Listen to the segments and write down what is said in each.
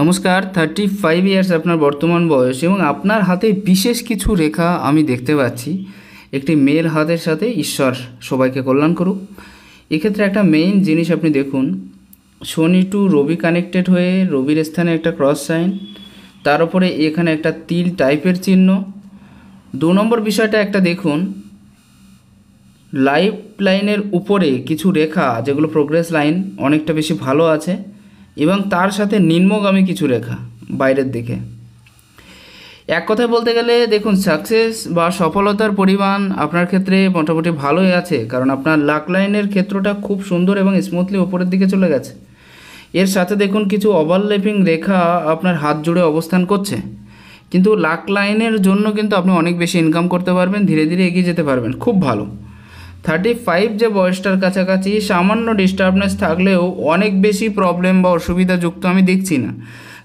নমস্কার thirty five years আপনার বর্তমান বয়স এবং আপনার হাতে বিশেষ কিছু রেখা আমি দেখতে পাচ্ছি একটি মেয়ের হাতের সাথে ঈশ্বর সবাইকে কল্যাণ করুক এক্ষেত্রে একটা মেইন জিনিস আপনি দেখুন শনি টু রবি কানেক্টেড হয়ে রবির স্থানে একটা ক্রস সাইন তার উপরে এখানে একটা তিল টাইপের চিহ্ন দু নম্বর বিষয়টা একটা দেখুন লাইফ লাইনের উপরে কিছু রেখা যেগুলো প্রোগ্রেস লাইন অনেকটা বেশি ভালো আছে এবং তার সাথে নিম্নগামী কিছু রেখা বাইরের দিকে এক কথায় বলতে গেলে দেখুন সাকসেস বা সফলতার পরিমাণ আপনার ক্ষেত্রে মোটামুটি ভালোই আছে কারণ আপনার লাক লাইনের ক্ষেত্রটা খুব সুন্দর এবং স্মুথলি ওপরের দিকে চলে গেছে এর সাথে দেখুন কিছু ওভারলেপিং রেখা আপনার হাত জুড়ে অবস্থান করছে কিন্তু লাক লাইনের জন্য কিন্তু আপনি অনেক বেশি ইনকাম করতে পারবেন ধীরে ধীরে এগিয়ে যেতে পারবেন খুব ভালো থার্টি ফাইভ যে বয়সটার কাছাকাছি সামান্য ডিস্টার্বনেস থাকলেও অনেক বেশি প্রবলেম বা অসুবিধাযুক্ত আমি দেখছি না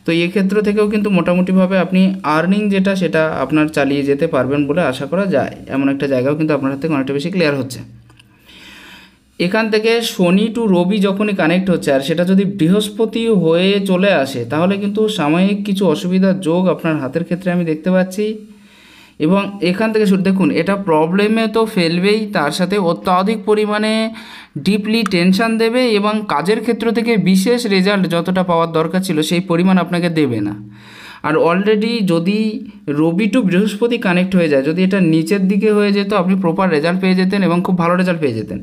তো ক্ষেত্র থেকেও কিন্তু মোটামুটিভাবে আপনি আর্নিং যেটা সেটা আপনার চালিয়ে যেতে পারবেন বলে আশা করা যায় এমন একটা জায়গাও কিন্তু আপনার হাতে অনেকটা বেশি ক্লিয়ার হচ্ছে এখান থেকে শনি টু রবি যখনই কানেক্ট হচ্ছে আর সেটা যদি বৃহস্পতি হয়ে চলে আসে তাহলে কিন্তু সাময়িক কিছু অসুবিধার যোগ আপনার হাতের ক্ষেত্রে আমি দেখতে পাচ্ছি এবং এখান থেকে শুধু দেখুন এটা প্রবলেমে তো ফেলবেই তার সাথে অত্যাধিক পরিমাণে ডিপলি টেনশান দেবে এবং কাজের ক্ষেত্র থেকে বিশেষ রেজাল্ট যতটা পাওয়ার দরকার ছিল সেই পরিমাণ আপনাকে দেবে না আর অলরেডি যদি রবি টু বৃহস্পতি কানেক্ট হয়ে যায় যদি এটা নিচের দিকে হয়ে যেত আপনি প্রপার রেজাল্ট পেয়ে যেতেন এবং খুব ভালো রেজাল্ট পেয়ে যেতেন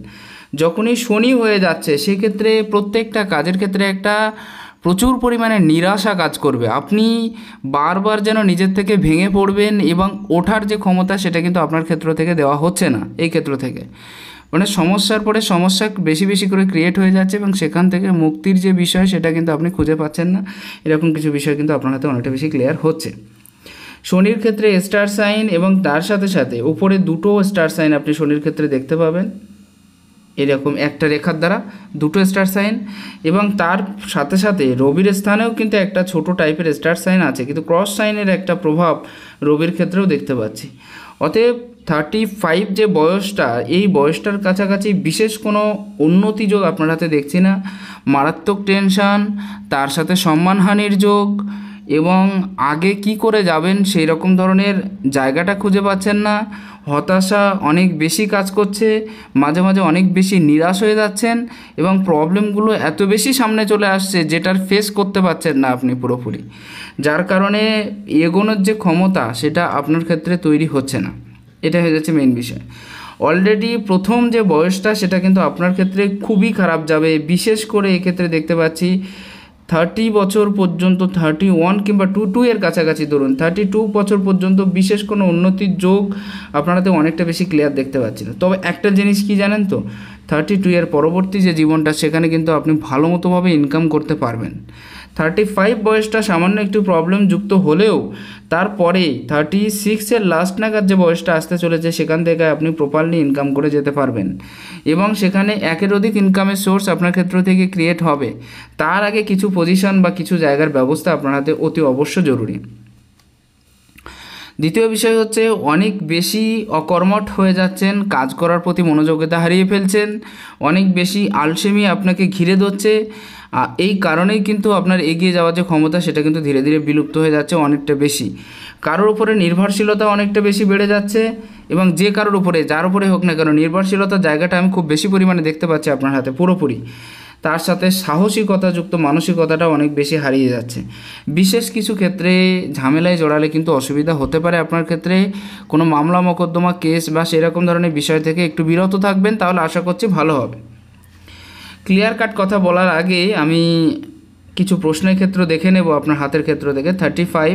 যখনই শনি হয়ে যাচ্ছে সেক্ষেত্রে প্রত্যেকটা কাজের ক্ষেত্রে একটা প্রচুর পরিমাণে নিরাশা কাজ করবে আপনি বারবার যেন নিজের থেকে ভেঙে পড়বেন এবং ওঠার যে ক্ষমতা সেটা কিন্তু আপনার ক্ষেত্র থেকে দেওয়া হচ্ছে না এই ক্ষেত্র থেকে মানে সমস্যার পরে সমস্যা বেশি বেশি করে ক্রিয়েট হয়ে যাচ্ছে এবং সেখান থেকে মুক্তির যে বিষয় সেটা কিন্তু আপনি খুঁজে পাচ্ছেন না এরকম কিছু বিষয় কিন্তু আপনার হাতে অনেকটা বেশি ক্লিয়ার হচ্ছে শনির ক্ষেত্রে স্টার সাইন এবং তার সাথে সাথে উপরে দুটো স্টার সাইন আপনি শনির ক্ষেত্রে দেখতে পাবেন এরকম একটা রেখার দ্বারা দুটো স্টার সাইন এবং তার সাথে সাথে রবির স্থানেও কিন্তু একটা ছোট টাইপের স্টার সাইন আছে কিন্তু ক্রস সাইনের একটা প্রভাব রবির ক্ষেত্রেও দেখতে পাচ্ছি অতএব থার্টি ফাইভ যে বয়সটা এই বয়সটার কাছাকাছি বিশেষ কোনো উন্নতি যোগ আপনার হাতে দেখছি না মারাত্মক টেনশান তার সাথে সম্মানহানির যোগ এবং আগে কি করে যাবেন সেই রকম ধরনের জায়গাটা খুঁজে পাচ্ছেন না হতাশা অনেক বেশি কাজ করছে মাঝে মাঝে অনেক বেশি নিরাশ হয়ে যাচ্ছেন এবং প্রবলেমগুলো এত বেশি সামনে চলে আসছে যেটার ফেস করতে পারছেন না আপনি পুরোপুরি যার কারণে এগোনোর যে ক্ষমতা সেটা আপনার ক্ষেত্রে তৈরি হচ্ছে না এটা হয়ে যাচ্ছে মেন বিষয় অলরেডি প্রথম যে বয়সটা সেটা কিন্তু আপনার ক্ষেত্রে খুবই খারাপ যাবে বিশেষ করে এক্ষেত্রে দেখতে পাচ্ছি থার্টি বছর পর্যন্ত থার্টি ওয়ান কিংবা টু টু এর কাছাকাছি ধরুন থার্টি টু বছর পর্যন্ত বিশেষ কোনো উন্নতির যোগ আপনারাতে অনেকটা বেশি ক্লিয়ার দেখতে পাচ্ছেন তবে একটা জিনিস কি জানেন তো থার্টি টু এর পরবর্তী যে জীবনটা সেখানে কিন্তু আপনি ভালো মতোভাবে ইনকাম করতে পারবেন থার্টি ফাইভ বয়সটা সামান্য একটু প্রবলেম যুক্ত হলেও তারপরে থার্টি সিক্সের লাস্ট নাগাদ যে বয়সটা আসতে চলেছে সেখান থেকে আপনি প্রপারলি ইনকাম করে যেতে পারবেন এবং সেখানে একের অধিক ইনকামের সোর্স আপনার ক্ষেত্র থেকে ক্রিয়েট হবে তার আগে কিছু পজিশন বা কিছু জায়গার ব্যবস্থা আপনার হাতে অতি অবশ্য জরুরি দ্বিতীয় বিষয় হচ্ছে অনেক বেশি অকর্মট হয়ে যাচ্ছেন কাজ করার প্রতি মনোযোগিতা হারিয়ে ফেলছেন অনেক বেশি আলসেমি আপনাকে ঘিরে ধরছে এই কারণেই কিন্তু আপনার এগিয়ে যাওয়ার যে ক্ষমতা সেটা কিন্তু ধীরে ধীরে বিলুপ্ত হয়ে যাচ্ছে অনেকটা বেশি কারোর উপরে নির্ভরশীলতা অনেকটা বেশি বেড়ে যাচ্ছে এবং যে কারোর উপরে যার উপরে হোক না কেন নির্ভরশীলতার জায়গাটা আমি খুব বেশি পরিমাণে দেখতে পাচ্ছি আপনার হাতে পুরোপুরি তার সাথে সাহসিকতাযুক্ত মানসিকতাটা অনেক বেশি হারিয়ে যাচ্ছে বিশেষ কিছু ক্ষেত্রে ঝামেলায় জড়ালে কিন্তু অসুবিধা হতে পারে আপনার ক্ষেত্রে কোনো মামলা মকদ্দমা কেস বা সেরকম ধরনের বিষয় থেকে একটু বিরত থাকবেন তাহলে আশা করছি ভালো হবে ক্লিয়ার কাট কথা বলার আগে আমি কিছু প্রশ্নের ক্ষেত্র দেখে নেব আপনার হাতের ক্ষেত্র দেখে thirty five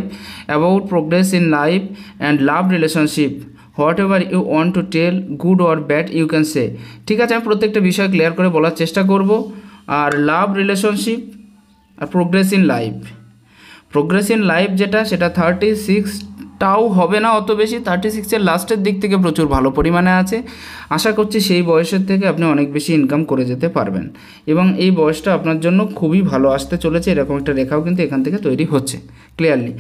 about progress in life and love relationship whatever you want to tell good or bad you can say ঠিক আছে আমি প্রত্যেকটা বিষয় ক্লিয়ার করে বলার চেষ্টা করব আর লাভ রিলেশনশিপ আর progress in life progress in life যেটা সেটা থার্টি সিক্স তাও হবে না অত বেশি থার্টি সিক্সের লাস্টের দিক থেকে প্রচুর ভালো পরিমাণে আছে আশা করছি সেই বয়সের থেকে আপনি অনেক বেশি ইনকাম করে যেতে পারবেন এবং এই বয়সটা আপনার জন্য খুবই ভালো আসতে চলেছে এরকম একটা রেখাও কিন্তু এখান থেকে তৈরি হচ্ছে ক্লিয়ারলি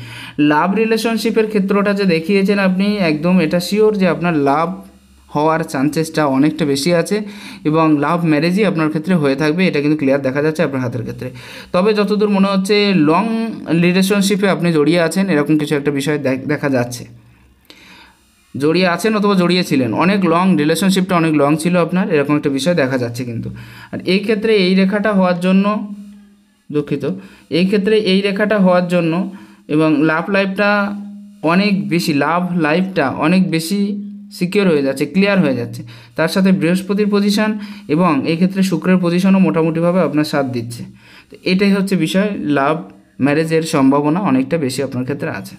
লাভ রিলেশনশিপের ক্ষেত্রটা যে দেখিয়েছেন আপনি একদম এটা শিওর যে আপনার লাভ হওয়ার চান্সেসটা অনেকটা বেশি আছে এবং লাভ ম্যারেজই আপনার ক্ষেত্রে হয়ে থাকবে এটা কিন্তু ক্লিয়ার দেখা যাচ্ছে আপনার হাতের ক্ষেত্রে তবে যতদূর মনে হচ্ছে লং রিলেশনশিপে আপনি জড়িয়ে আছেন এরকম কিছু একটা বিষয় দেখা যাচ্ছে জড়িয়ে আছেন অথবা জড়িয়েছিলেন অনেক লং রিলেশনশিপটা অনেক লং ছিল আপনার এরকম একটা বিষয় দেখা যাচ্ছে কিন্তু আর এই ক্ষেত্রে এই রেখাটা হওয়ার জন্য দুঃখিত এই ক্ষেত্রে এই রেখাটা হওয়ার জন্য এবং লাভ লাইফটা অনেক বেশি লাভ লাইফটা অনেক বেশি সিকিওর হয়ে যাচ্ছে ক্লিয়ার হয়ে যাচ্ছে তার সাথে বৃহস্পতির পজিশান এবং এক্ষেত্রে শুক্রের পজিশনও মোটামুটিভাবে আপনার সাথ দিচ্ছে তো এটাই হচ্ছে বিষয় লাভ ম্যারেজের সম্ভাবনা অনেকটা বেশি আপনার ক্ষেত্রে আছে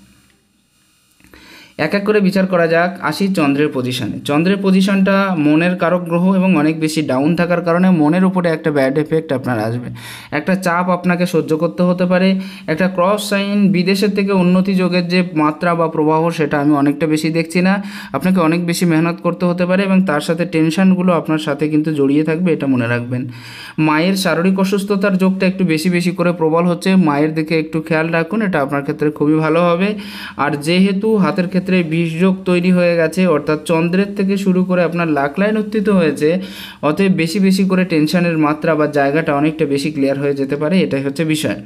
এক এক করে বিচার করা যাক আসি চন্দ্রের পজিশনে চন্দ্রের পজিশনটা মনের কারক গ্রহ এবং অনেক বেশি ডাউন থাকার কারণে মনের উপরে একটা ব্যাড এফেক্ট আপনার আসবে একটা চাপ আপনাকে সহ্য করতে হতে পারে একটা ক্রস সাইন বিদেশের থেকে উন্নতি যোগের যে মাত্রা বা প্রবাহ সেটা আমি অনেকটা বেশি দেখছি না আপনাকে অনেক বেশি মেহনত করতে হতে পারে এবং তার সাথে টেনশানগুলো আপনার সাথে কিন্তু জড়িয়ে থাকবে এটা মনে রাখবেন মায়ের শারীরিক অসুস্থতার যোগটা একটু বেশি বেশি করে প্রবল হচ্ছে মায়ের দিকে একটু খেয়াল রাখুন এটা আপনার ক্ষেত্রে খুবই ভালো হবে আর যেহেতু হাতের ক্ষেত্রে ক্ষেত্রে বিষযোগ তৈরি হয়ে গেছে অর্থাৎ চন্দ্রের থেকে শুরু করে আপনার লাখ লাইন উত্থিত হয়েছে অতএব বেশি বেশি করে টেনশনের মাত্রা বা জায়গাটা অনেকটা বেশি ক্লিয়ার হয়ে যেতে পারে এটাই হচ্ছে বিষয়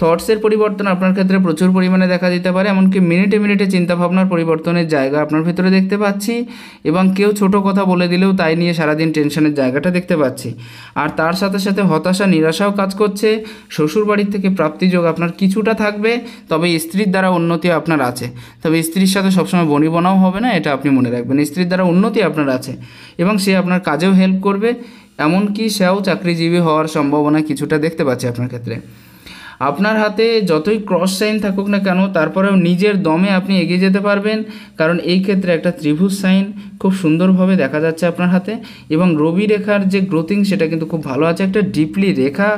থটসের পরিবর্তন আপনার ক্ষেত্রে প্রচুর পরিমাণে দেখা দিতে পারে এমনকি মিনিটে মিনিটে চিন্তাভাবনার পরিবর্তনের জায়গা আপনার ভেতরে দেখতে পাচ্ছি এবং কেউ ছোট কথা বলে দিলেও তাই নিয়ে সারাদিন টেনশনের জায়গাটা দেখতে পাচ্ছি আর তার সাথে সাথে হতাশা নিরাশাও কাজ করছে শ্বশুর বাড়ির থেকে প্রাপ্তিযোগ আপনার কিছুটা থাকবে তবে স্ত্রীর দ্বারা উন্নতি আপনার আছে তবে স্ত্রীর সাথে সবসময় বনিবনাও হবে না এটা আপনি মনে রাখবেন স্ত্রীর দ্বারা উন্নতি আপনার আছে এবং সে আপনার কাজেও হেল্প করবে এমনকি সেও চাকরিজীবী হওয়ার সম্ভাবনা কিছুটা দেখতে পাচ্ছে আপনার ক্ষেত্রে আপনার হাতে যতই ক্রস সাইন থাকুক না কেন তারপরেও নিজের দমে আপনি এগিয়ে যেতে পারবেন কারণ এই ক্ষেত্রে একটা ত্রিভুজ সাইন খুব সুন্দরভাবে দেখা যাচ্ছে আপনার হাতে এবং রবি রেখার যে গ্রোথিং সেটা কিন্তু খুব ভালো আছে একটা ডিপলি রেখা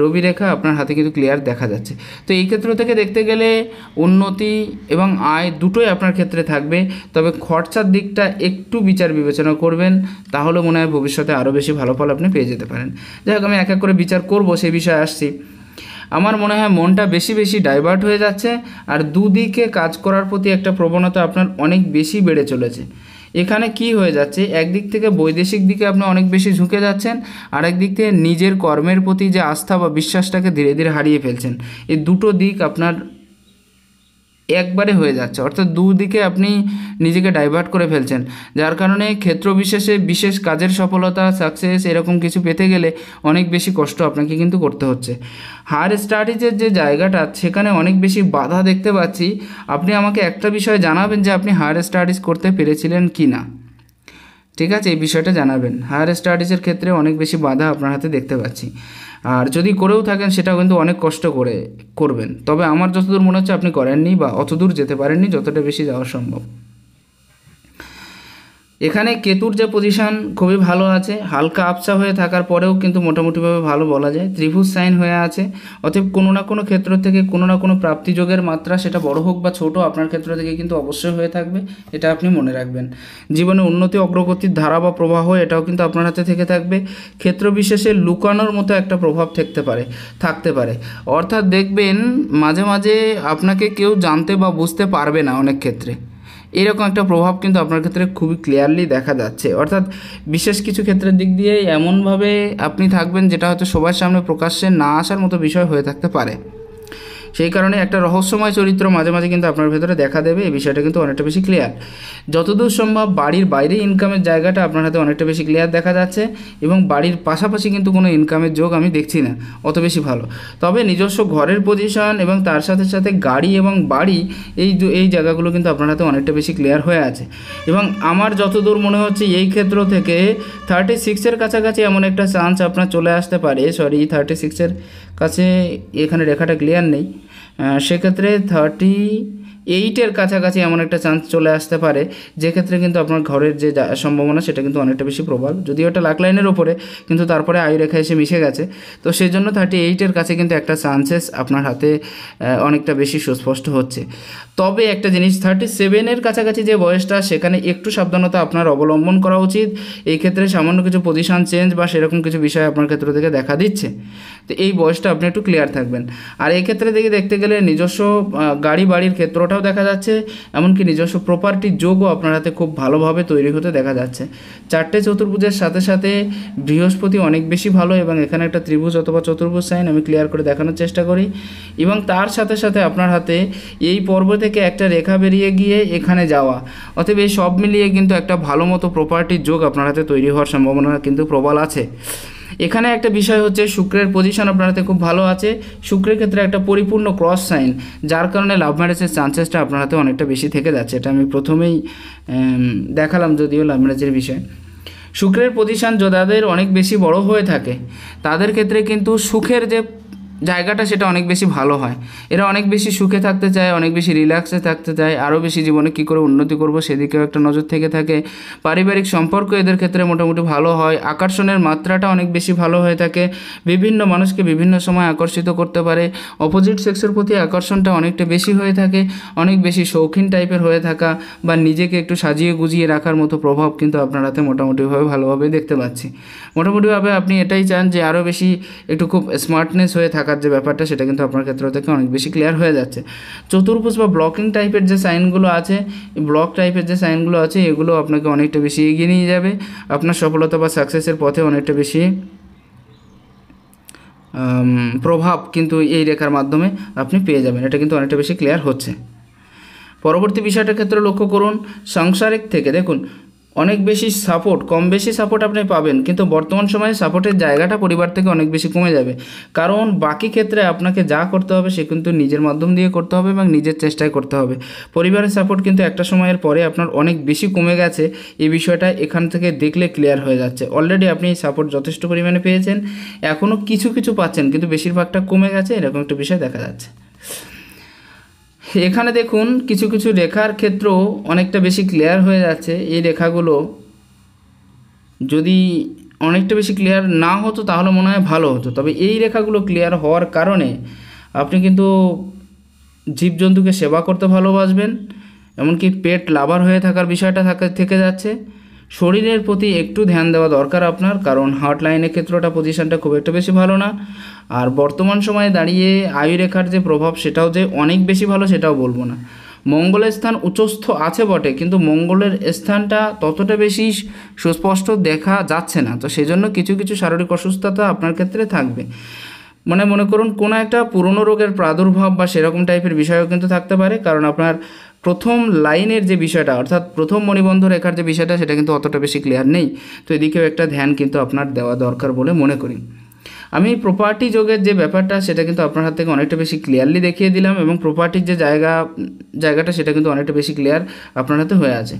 রবি রেখা আপনার হাতে কিন্তু ক্লিয়ার দেখা যাচ্ছে তো এই ক্ষেত্র থেকে দেখতে গেলে উন্নতি এবং আয় দুটোই আপনার ক্ষেত্রে থাকবে তবে খরচার দিকটা একটু বিচার বিবেচনা করবেন তাহলে মনে হয় ভবিষ্যতে আরও বেশি ভালো ফল আপনি পেয়ে যেতে পারেন যাই হোক আমি এক এক করে বিচার করব সেই বিষয়ে আসছি আমার মনে হয় মনটা বেশি বেশি ডাইভার্ট হয়ে যাচ্ছে আর দুদিকে কাজ করার প্রতি একটা প্রবণতা আপনার অনেক বেশি বেড়ে চলেছে এখানে কি হয়ে যাচ্ছে একদিক থেকে বৈদেশিক দিকে আপনি অনেক বেশি ঝুঁকে যাচ্ছেন আর একদিক থেকে নিজের কর্মের প্রতি যে আস্থা বা বিশ্বাসটাকে ধীরে ধীরে হারিয়ে ফেলছেন এই দুটো দিক আপনার একবারে হয়ে যাচ্ছে অর্থাৎ দুদিকে আপনি নিজেকে ডাইভার্ট করে ফেলছেন যার কারণে ক্ষেত্র বিশেষে বিশেষ কাজের সফলতা সাকসেস এরকম কিছু পেতে গেলে অনেক বেশি কষ্ট আপনাকে কিন্তু করতে হচ্ছে হায়ার স্টাডিজের যে জায়গাটা সেখানে অনেক বেশি বাধা দেখতে পাচ্ছি আপনি আমাকে একটা বিষয় জানাবেন যে আপনি হায়ার স্টাডিজ করতে পেরেছিলেন কি না ঠিক আছে এই বিষয়টা জানাবেন হায়ার স্টাডিজের ক্ষেত্রে অনেক বেশি বাধা আপনার হাতে দেখতে পাচ্ছি আর যদি করেও থাকেন সেটাও কিন্তু অনেক কষ্ট করে করবেন তবে আমার যতদূর মনে হচ্ছে আপনি করেননি বা অতদূর যেতে পারেননি যতটা বেশি যাওয়া সম্ভব এখানে কেতুর যে পজিশান খুবই ভালো আছে হালকা আপসা হয়ে থাকার পরেও কিন্তু মোটামুটিভাবে ভালো বলা যায় ত্রিভুজ সাইন হয়ে আছে অতএব কোনো না কোনো ক্ষেত্র থেকে কোনো না কোনো প্রাপ্তিযোগের মাত্রা সেটা বড় হোক বা ছোট আপনার ক্ষেত্র থেকে কিন্তু অবশ্যই হয়ে থাকবে এটা আপনি মনে রাখবেন জীবনে উন্নতি অগ্রগতির ধারা বা প্রবাহ এটাও কিন্তু আপনার হাতে থেকে থাকবে ক্ষেত্র বিশেষে লুকানোর মতো একটা প্রভাব থাকতে পারে থাকতে পারে অর্থাৎ দেখবেন মাঝে মাঝে আপনাকে কেউ জানতে বা বুঝতে পারবে না অনেক ক্ষেত্রে এরকম একটা প্রভাব কিন্তু আপনার ক্ষেত্রে খুবই ক্লিয়ারলি দেখা যাচ্ছে অর্থাৎ বিশেষ কিছু ক্ষেত্রের দিক দিয়ে এমনভাবে আপনি থাকবেন যেটা হয়তো সবার সামনে প্রকাশ্যে না আসার মতো বিষয় হয়ে থাকতে পারে সেই কারণে একটা রহস্যময় চরিত্র মাঝে মাঝে কিন্তু আপনার ভেতরে দেখা দেবে এই বিষয়টা কিন্তু অনেকটা বেশি ক্লিয়ার যতদূর সম্ভব বাড়ির বাইরে ইনকামের জায়গাটা আপনার হাতে অনেকটা বেশি ক্লিয়ার দেখা যাচ্ছে এবং বাড়ির পাশাপাশি কিন্তু কোনো ইনকামের যোগ আমি দেখছি না অত বেশি ভালো তবে নিজস্ব ঘরের পজিশন এবং তার সাথে সাথে গাড়ি এবং বাড়ি এই এই জায়গাগুলো কিন্তু আপনার হাতে অনেকটা বেশি ক্লিয়ার হয়ে আছে এবং আমার যতদূর মনে হচ্ছে এই ক্ষেত্র থেকে থার্টি সিক্সের কাছাকাছি এমন একটা চান্স আপনার চলে আসতে পারে সরি থার্টি সিক্সের কাছে এখানে রেখাটা ক্লিয়ার নেই সেক্ষেত্রে থার্টি এইটের কাছাকাছি এমন একটা চান্স চলে আসতে পারে যেক্ষেত্রে কিন্তু আপনার ঘরের যে সম্ভাবনা সেটা কিন্তু অনেকটা বেশি প্রবল যদিও এটা লাক লাইনের ওপরে কিন্তু তারপরে আই রেখা এসে মিশে গেছে তো সেই জন্য থার্টি এইটের কাছে কিন্তু একটা চান্সেস আপনার হাতে অনেকটা বেশি সুস্পষ্ট হচ্ছে তবে একটা জিনিস থার্টি সেভেনের কাছাকাছি যে বয়সটা সেখানে একটু সাবধানতা আপনার অবলম্বন করা উচিত এই ক্ষেত্রে সামান্য কিছু পজিশান চেঞ্জ বা সেরকম কিছু বিষয় আপনার ক্ষেত্র থেকে দেখা দিচ্ছে তো এই বয়সটা আপনি একটু ক্লিয়ার থাকবেন আর এই ক্ষেত্রে দেখি দেখতে গেলে নিজস্ব গাড়ি বাড়ির ক্ষেত্রটা ব্যবসাটাও দেখা যাচ্ছে এমনকি নিজস্ব প্রপার্টির যোগও আপনার হাতে খুব ভালোভাবে তৈরি হতে দেখা যাচ্ছে চারটে চতুর্ভুজের সাথে সাথে বৃহস্পতি অনেক বেশি ভালো এবং এখানে একটা ত্রিভুজ অথবা চতুর্ভুজ সাইন আমি ক্লিয়ার করে দেখানোর চেষ্টা করি এবং তার সাথে সাথে আপনার হাতে এই পর্ব থেকে একটা রেখা বেরিয়ে গিয়ে এখানে যাওয়া অতএব এই সব মিলিয়ে কিন্তু একটা ভালো মতো প্রপার্টির যোগ আপনার হাতে তৈরি হওয়ার সম্ভাবনা কিন্তু প্রবল আছে এখানে একটা বিষয় হচ্ছে শুক্রের পজিশন আপনারাতে খুব ভালো আছে শুক্রের ক্ষেত্রে একটা পরিপূর্ণ ক্রস সাইন যার কারণে লাভ ম্যারেজের চান্সেসটা আপনারাতে অনেকটা বেশি থেকে যাচ্ছে এটা আমি প্রথমেই দেখালাম যদিও লাভ ম্যারেজের বিষয় শুক্রের পজিশান যাদের অনেক বেশি বড় হয়ে থাকে তাদের ক্ষেত্রে কিন্তু সুখের যে জায়গাটা সেটা অনেক বেশি ভালো হয় এরা অনেক বেশি সুখে থাকতে চায় অনেক বেশি রিল্যাক্সে থাকতে চায় আরও বেশি জীবনে কী করে উন্নতি করব সেদিকেও একটা নজর থেকে থাকে পারিবারিক সম্পর্ক এদের ক্ষেত্রে মোটামুটি ভালো হয় আকর্ষণের মাত্রাটা অনেক বেশি ভালো হয়ে থাকে বিভিন্ন মানুষকে বিভিন্ন সময় আকর্ষিত করতে পারে অপোজিট সেক্সের প্রতি আকর্ষণটা অনেকটা বেশি হয়ে থাকে অনেক বেশি শৌখিন টাইপের হয়ে থাকা বা নিজেকে একটু সাজিয়ে গুজিয়ে রাখার মতো প্রভাব কিন্তু আপনারাতে মোটামুটিভাবে ভালোভাবে দেখতে পাচ্ছি মোটামুটিভাবে আপনি এটাই চান যে আরও বেশি একটু খুব স্মার্টনেস হয়ে থাকা থাকার যে ব্যাপারটা সেটা কিন্তু আপনার ক্ষেত্র থেকে অনেক বেশি ক্লিয়ার হয়ে যাচ্ছে চতুর্ভুজ বা ব্লকিং টাইপের যে সাইনগুলো আছে ব্লক টাইপের যে সাইনগুলো আছে এগুলো আপনাকে অনেকটা বেশি এগিয়ে নিয়ে যাবে আপনার সফলতা বা সাকসেসের পথে অনেকটা বেশি প্রভাব কিন্তু এই রেখার মাধ্যমে আপনি পেয়ে যাবেন এটা কিন্তু অনেকটা বেশি ক্লিয়ার হচ্ছে পরবর্তী বিষয়টার ক্ষেত্রে লক্ষ্য করুন সাংসারিক থেকে দেখুন অনেক বেশি সাপোর্ট কম বেশি সাপোর্ট আপনি পাবেন কিন্তু বর্তমান সময়ে সাপোর্টের জায়গাটা পরিবার থেকে অনেক বেশি কমে যাবে কারণ বাকি ক্ষেত্রে আপনাকে যা করতে হবে সে কিন্তু নিজের মাধ্যম দিয়ে করতে হবে এবং নিজের চেষ্টায় করতে হবে পরিবারের সাপোর্ট কিন্তু একটা সময়ের পরে আপনার অনেক বেশি কমে গেছে এই বিষয়টা এখান থেকে দেখলে ক্লিয়ার হয়ে যাচ্ছে অলরেডি আপনি এই সাপোর্ট যথেষ্ট পরিমাণে পেয়েছেন এখনও কিছু কিছু পাচ্ছেন কিন্তু বেশিরভাগটা কমে গেছে এরকম একটা বিষয় দেখা যাচ্ছে এখানে দেখুন কিছু কিছু রেখার ক্ষেত্র অনেকটা বেশি ক্লিয়ার হয়ে যাচ্ছে এই রেখাগুলো যদি অনেকটা বেশি ক্লিয়ার না হতো তাহলে মনে হয় ভালো হতো তবে এই রেখাগুলো ক্লিয়ার হওয়ার কারণে আপনি কিন্তু জীবজন্তুকে সেবা করতে ভালোবাসবেন এমনকি পেট লাভার হয়ে থাকার বিষয়টা থাকে থেকে যাচ্ছে শরীরের প্রতি একটু ধ্যান দেওয়া দরকার আপনার কারণ হার্ট লাইনের ক্ষেত্রটা পজিশানটা খুব একটা বেশি ভালো না আর বর্তমান সময়ে দাঁড়িয়ে আয়ুরেখার যে প্রভাব সেটাও যে অনেক বেশি ভালো সেটাও বলবো না মঙ্গলের স্থান উচ্চস্থ আছে বটে কিন্তু মঙ্গলের স্থানটা ততটা বেশি সুস্পষ্ট দেখা যাচ্ছে না তো সেজন্য কিছু কিছু শারীরিক অসুস্থতা আপনার ক্ষেত্রে থাকবে মানে মনে করুন কোনো একটা পুরনো রোগের প্রাদুর্ভাব বা সেরকম টাইপের বিষয়ও কিন্তু থাকতে পারে কারণ আপনার প্রথম লাইনের যে বিষয়টা অর্থাৎ প্রথম মণিবন্ধ রেখার যে বিষয়টা সেটা কিন্তু অতটা বেশি ক্লিয়ার নেই তো এদিকেও একটা ধ্যান কিন্তু আপনার দেওয়া দরকার বলে মনে করি আমি প্রপার্টি যোগের যে ব্যাপারটা সেটা কিন্তু আপনার হাত থেকে অনেকটা বেশি ক্লিয়ারলি দেখিয়ে দিলাম এবং প্রপার্টির যে জায়গা জায়গাটা সেটা কিন্তু অনেকটা বেশি ক্লিয়ার আপনার হাতে হয়ে আছে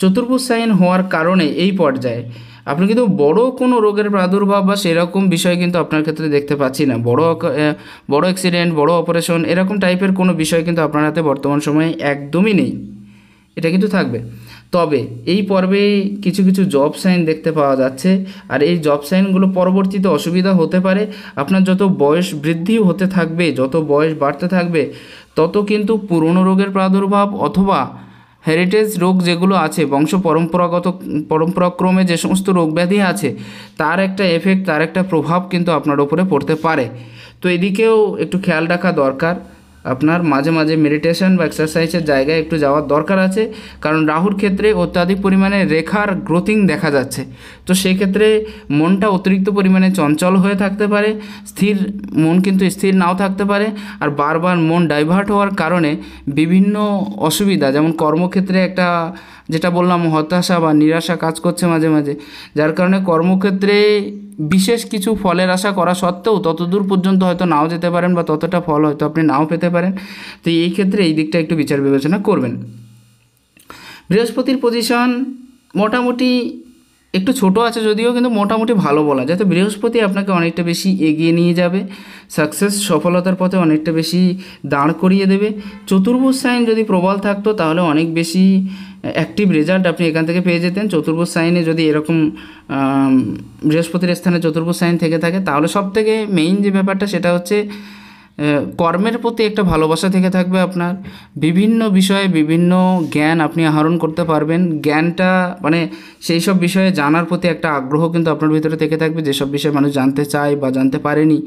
চতুর্ভুজ সাইন হওয়ার কারণে এই পর্যায়ে আপনি কিন্তু বড় কোনো রোগের প্রাদুর্ভাব বা সেরকম বিষয় কিন্তু আপনার ক্ষেত্রে দেখতে পাচ্ছি না বড় বড় অ্যাক্সিডেন্ট বড় অপারেশন এরকম টাইপের কোনো বিষয় কিন্তু আপনার হাতে বর্তমান সময়ে একদমই নেই এটা কিন্তু থাকবে তবে এই পর্বে কিছু কিছু জব সাইন দেখতে পাওয়া যাচ্ছে আর এই জব সাইনগুলো পরবর্তীতে অসুবিধা হতে পারে আপনার যত বয়স বৃদ্ধি হতে থাকবে যত বয়স বাড়তে থাকবে তত কিন্তু পুরনো রোগের প্রাদুর্ভাব অথবা হেরিটেজ রোগ যেগুলো আছে বংশ পরম্পরাগত পরম্পরাক্রমে যে সমস্ত রোগব্যাধি আছে তার একটা এফেক্ট তার একটা প্রভাব কিন্তু আপনার ওপরে পড়তে পারে তো এদিকেও একটু খেয়াল রাখা দরকার আপনার মাঝে মাঝে মেডিটেশন বা এক্সারসাইজের জায়গায় একটু যাওয়ার দরকার আছে কারণ রাহুর ক্ষেত্রে অত্যাধিক পরিমাণে রেখার গ্রোথিং দেখা যাচ্ছে তো সেক্ষেত্রে মনটা অতিরিক্ত পরিমাণে চঞ্চল হয়ে থাকতে পারে স্থির মন কিন্তু স্থির নাও থাকতে পারে আর বারবার মন ডাইভার্ট হওয়ার কারণে বিভিন্ন অসুবিধা যেমন কর্মক্ষেত্রে একটা যেটা বললাম হতাশা বা নিরাশা কাজ করছে মাঝে মাঝে যার কারণে কর্মক্ষেত্রে বিশেষ কিছু ফলের আশা করা সত্ত্বেও ততদূর পর্যন্ত হয়তো নাও যেতে পারেন বা ততটা ফল হয়তো আপনি নাও পেতে পারেন তো এই ক্ষেত্রে এই দিকটা একটু বিচার বিবেচনা করবেন বৃহস্পতির পজিশন মোটামুটি একটু ছোট আছে যদিও কিন্তু মোটামুটি ভালো বলা যায় তো বৃহস্পতি আপনাকে অনেকটা বেশি এগিয়ে নিয়ে যাবে সাকসেস সফলতার পথে অনেকটা বেশি দাঁড় করিয়ে দেবে চতুর্ভুজ সাইন যদি প্রবল থাকতো তাহলে অনেক বেশি অ্যাক্টিভ রেজাল্ট আপনি এখান থেকে পেয়ে যেতেন চতুর্ভুজ সাইনে যদি এরকম বৃহস্পতির স্থানে চতুর্ভুজ সাইন থেকে থাকে তাহলে সব থেকে মেইন যে ব্যাপারটা সেটা হচ্ছে কর্মের প্রতি একটা ভালোবাসা থেকে থাকবে আপনার বিভিন্ন বিষয়ে বিভিন্ন জ্ঞান আপনি আহরণ করতে পারবেন জ্ঞানটা মানে সেই সব বিষয়ে জানার প্রতি একটা আগ্রহ কিন্তু আপনার ভিতরে থেকে থাকবে যেসব বিষয়ে মানুষ জানতে চায় বা জানতে পারেনি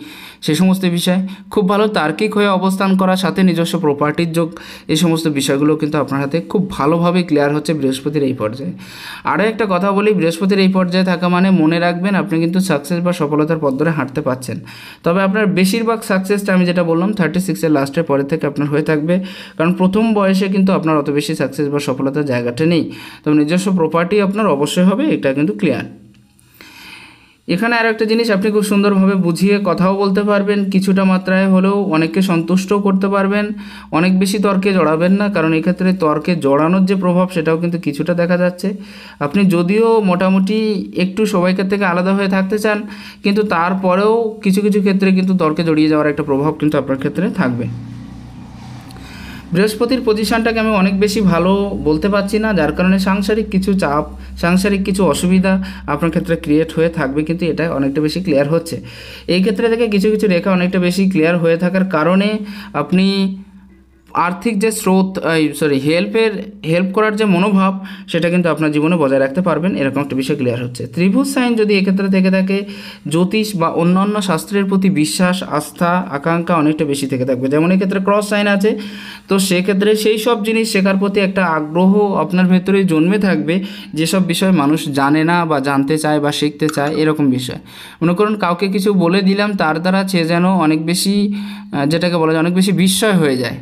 সে সমস্ত বিষয় খুব ভালো তার্কিক হয়ে অবস্থান করার সাথে নিজস্ব প্রপার্টির যোগ এই সমস্ত বিষয়গুলো কিন্তু আপনার হাতে খুব ভালোভাবে ক্লিয়ার হচ্ছে বৃহস্পতির এই পর্যায়ে আরও একটা কথা বলি বৃহস্পতির এই পর্যায়ে থাকা মানে মনে রাখবেন আপনি কিন্তু সাকসেস বা সফলতার পথ ধরে হাঁটতে পারছেন তবে আপনার বেশিরভাগ সাকসেসটা আমি যেটা যেটা বললাম থার্টি সিক্সের লাস্টের পরে থেকে আপনার হয়ে থাকবে কারণ প্রথম বয়সে কিন্তু আপনার অত বেশি সাকসেস বা সফলতার জায়গাটা নেই তবে নিজস্ব প্রপার্টি আপনার অবশ্যই হবে এটা কিন্তু ক্লিয়ার এখানে আর একটা জিনিস আপনি খুব সুন্দরভাবে বুঝিয়ে কথাও বলতে পারবেন কিছুটা মাত্রায় হলেও অনেককে সন্তুষ্টও করতে পারবেন অনেক বেশি তর্কে জড়াবেন না কারণ এক্ষেত্রে তর্কে জড়ানোর যে প্রভাব সেটাও কিন্তু কিছুটা দেখা যাচ্ছে আপনি যদিও মোটামুটি একটু সবাইকার থেকে আলাদা হয়ে থাকতে চান কিন্তু তারপরেও কিছু কিছু ক্ষেত্রে কিন্তু তর্কে জড়িয়ে যাওয়ার একটা প্রভাব কিন্তু আপনার ক্ষেত্রে থাকবে বৃহস্পতির পজিশনটাকে আমি অনেক বেশি ভালো বলতে পারছি না যার কারণে সাংসারিক কিছু চাপ সাংসারিক কিছু অসুবিধা আপনার ক্ষেত্রে ক্রিয়েট হয়ে থাকবে কিন্তু এটা অনেকটা বেশি ক্লিয়ার হচ্ছে এই ক্ষেত্রে থেকে কিছু কিছু রেখা অনেকটা বেশি ক্লিয়ার হয়ে থাকার কারণে আপনি আর্থিক যে স্রোত সরি হেল্পের হেল্প করার যে মনোভাব সেটা কিন্তু আপনার জীবনে বজায় রাখতে পারবেন এরকম একটা বিষয় ক্লিয়ার হচ্ছে ত্রিভুজ সাইন যদি এক্ষেত্রে থেকে থাকে জ্যোতিষ বা অন্যান্য শাস্ত্রের প্রতি বিশ্বাস আস্থা আকাঙ্ক্ষা অনেকটা বেশি থেকে থাকবে যেমন এক্ষেত্রে ক্রস সাইন আছে তো সেক্ষেত্রে সেই সব জিনিস শেখার প্রতি একটা আগ্রহ আপনার ভেতরে জন্মে থাকবে যেসব বিষয় মানুষ জানে না বা জানতে চায় বা শিখতে চায় এরকম বিষয় মনে করুন কাউকে কিছু বলে দিলাম তার দ্বারা সে যেন অনেক বেশি যেটাকে বলা যায় অনেক বেশি বিস্ময় হয়ে যায়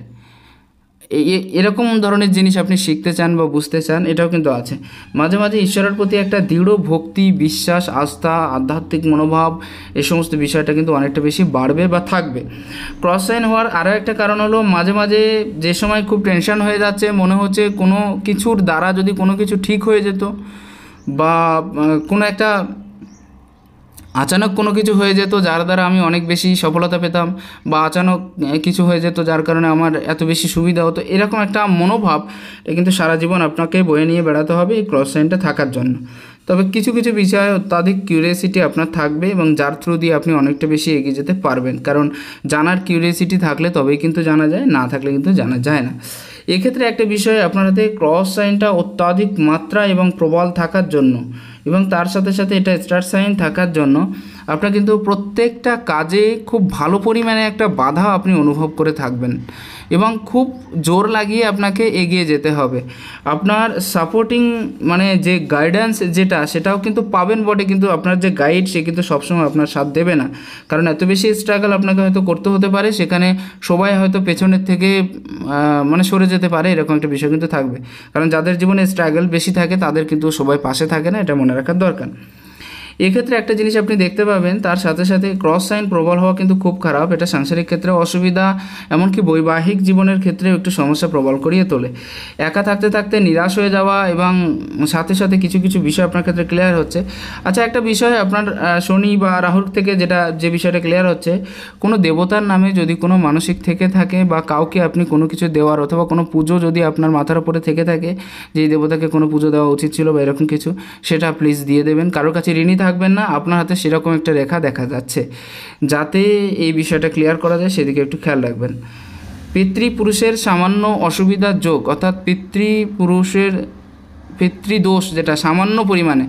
এরকম ধরনের জিনিস আপনি শিখতে চান বা বুঝতে চান এটাও কিন্তু আছে মাঝে মাঝে ঈশ্বরের প্রতি একটা দৃঢ় ভক্তি বিশ্বাস আস্থা আধ্যাত্মিক মনোভাব এ সমস্ত বিষয়টা কিন্তু অনেকটা বেশি বাড়বে বা থাকবে ক্রস সাইন হওয়ার আরও একটা কারণ হলো মাঝে মাঝে যে সময় খুব টেনশন হয়ে যাচ্ছে মনে হচ্ছে কোনো কিছুর দ্বারা যদি কোনো কিছু ঠিক হয়ে যেত বা কোনো একটা আচানক কোনো কিছু হয়ে যেত যার দ্বারা আমি অনেক বেশি সফলতা পেতাম বা আচানক কিছু হয়ে যেত যার কারণে আমার এত বেশি সুবিধা হতো এরকম একটা মনোভাব কিন্তু সারা জীবন আপনাকে বয়ে নিয়ে বেড়াতে হবে এই ক্রস সাইনটা থাকার জন্য তবে কিছু কিছু বিষয়ে অত্যাধিক কিউরিয়াসিটি আপনার থাকবে এবং যার থ্রু দিয়ে আপনি অনেকটা বেশি এগিয়ে যেতে পারবেন কারণ জানার কিউরিয়াসিটি থাকলে তবেই কিন্তু জানা যায় না থাকলে কিন্তু জানা যায় না এক্ষেত্রে একটা বিষয় আপনার হাতে ক্রস সাইনটা অত্যাধিক মাত্রা এবং প্রবল থাকার জন্য এবং তার সাথে সাথে এটা স্টার সাইন থাকার জন্য আপনার কিন্তু প্রত্যেকটা কাজে খুব ভালো পরিমাণে একটা বাধা আপনি অনুভব করে থাকবেন এবং খুব জোর লাগিয়ে আপনাকে এগিয়ে যেতে হবে আপনার সাপোর্টিং মানে যে গাইডেন্স যেটা সেটাও কিন্তু পাবেন বটে কিন্তু আপনার যে গাইড সে কিন্তু সবসময় আপনার সাথ দেবে না কারণ এত বেশি স্ট্রাগল আপনাকে হয়তো করতে হতে পারে সেখানে সবাই হয়তো পেছনের থেকে মানে সরে যেতে পারে এরকম একটা বিষয় কিন্তু থাকবে কারণ যাদের জীবনে স্ট্রাগল বেশি থাকে তাদের কিন্তু সবাই পাশে থাকে না এটা মনে রাখার দরকার এক্ষেত্রে একটা জিনিস আপনি দেখতে পাবেন তার সাথে সাথে ক্রস সাইন প্রবল হওয়া কিন্তু খুব খারাপ এটা সাংসারিক ক্ষেত্রে অসুবিধা এমনকি বৈবাহিক জীবনের ক্ষেত্রেও একটু সমস্যা প্রবল করিয়ে তোলে একা থাকতে থাকতে নিরাশ হয়ে যাওয়া এবং সাথে সাথে কিছু কিছু বিষয় আপনার ক্ষেত্রে ক্লিয়ার হচ্ছে আচ্ছা একটা বিষয় আপনার শনি বা রাহুর থেকে যেটা যে বিষয়টা ক্লিয়ার হচ্ছে কোনো দেবতার নামে যদি কোনো মানসিক থেকে থাকে বা কাউকে আপনি কোনো কিছু দেওয়ার অথবা কোনো পুজো যদি আপনার মাথার উপরে থেকে থাকে যে দেবতাকে কোনো পুজো দেওয়া উচিত ছিল বা এরকম কিছু সেটা প্লিজ দিয়ে দেবেন কারোর কাছে ঋণী থাকবেন না আপনার হাতে সেরকম একটা রেখা দেখা যাচ্ছে যাতে এই বিষয়টা ক্লিয়ার করা যায় সেদিকে একটু খেয়াল রাখবেন পিতৃপুরুষের সামান্য অসুবিধা যোগ অর্থাৎ পিতৃপুরুষের পিতৃদোষ যেটা সামান্য পরিমাণে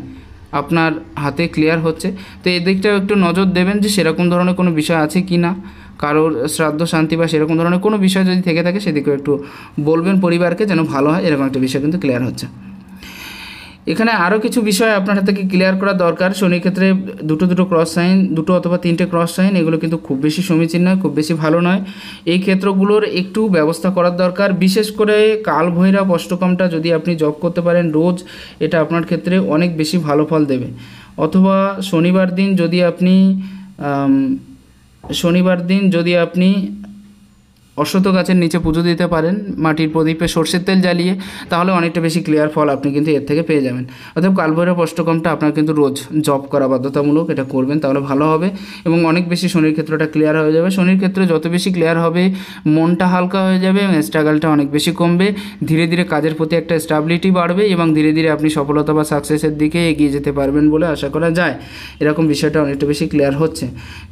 আপনার হাতে ক্লিয়ার হচ্ছে তো এদিকটাও একটু নজর দেবেন যে সেরকম ধরনের কোনো বিষয় আছে কি না কারোর শ্রাদ্ধ শান্তি বা সেরকম ধরনের কোনো বিষয় যদি থেকে থাকে সেদিকেও একটু বলবেন পরিবারকে যেন ভালো হয় এরকম একটা বিষয় কিন্তু ক্লিয়ার হচ্ছে এখানে আরও কিছু বিষয় আপনার থেকে ক্লিয়ার করা দরকার শনি ক্ষেত্রে দুটো দুটো ক্রস সাইন দুটো অথবা তিনটে ক্রস সাইন এগুলো কিন্তু খুব বেশি সমীচীন নয় খুব বেশি ভালো নয় এই ক্ষেত্রগুলোর একটু ব্যবস্থা করার দরকার বিশেষ করে কাল ভৈরব অষ্টকমটা যদি আপনি জব করতে পারেন রোজ এটা আপনার ক্ষেত্রে অনেক বেশি ভালো ফল দেবে অথবা শনিবার দিন যদি আপনি শনিবার দিন যদি আপনি অশ্বত্থ গাছের নিচে পুজো দিতে পারেন মাটির প্রদীপে সর্ষের তেল জ্বালিয়ে তাহলে অনেকটা বেশি ক্লিয়ার ফল আপনি কিন্তু এর থেকে পেয়ে যাবেন অর্থাৎ কালভৈরব অষ্টকমটা আপনার কিন্তু রোজ জব করা বাধ্যতামূলক এটা করবেন তাহলে ভালো হবে এবং অনেক বেশি শনির ক্ষেত্রটা ক্লিয়ার হয়ে যাবে শনির ক্ষেত্রে যত বেশি ক্লিয়ার হবে মনটা হালকা হয়ে যাবে এবং স্ট্রাগলটা অনেক বেশি কমবে ধীরে ধীরে কাজের প্রতি একটা স্টাবিলিটি বাড়বে এবং ধীরে ধীরে আপনি সফলতা বা সাকসেসের দিকে এগিয়ে যেতে পারবেন বলে আশা করা যায় এরকম বিষয়টা অনেকটা বেশি ক্লিয়ার হচ্ছে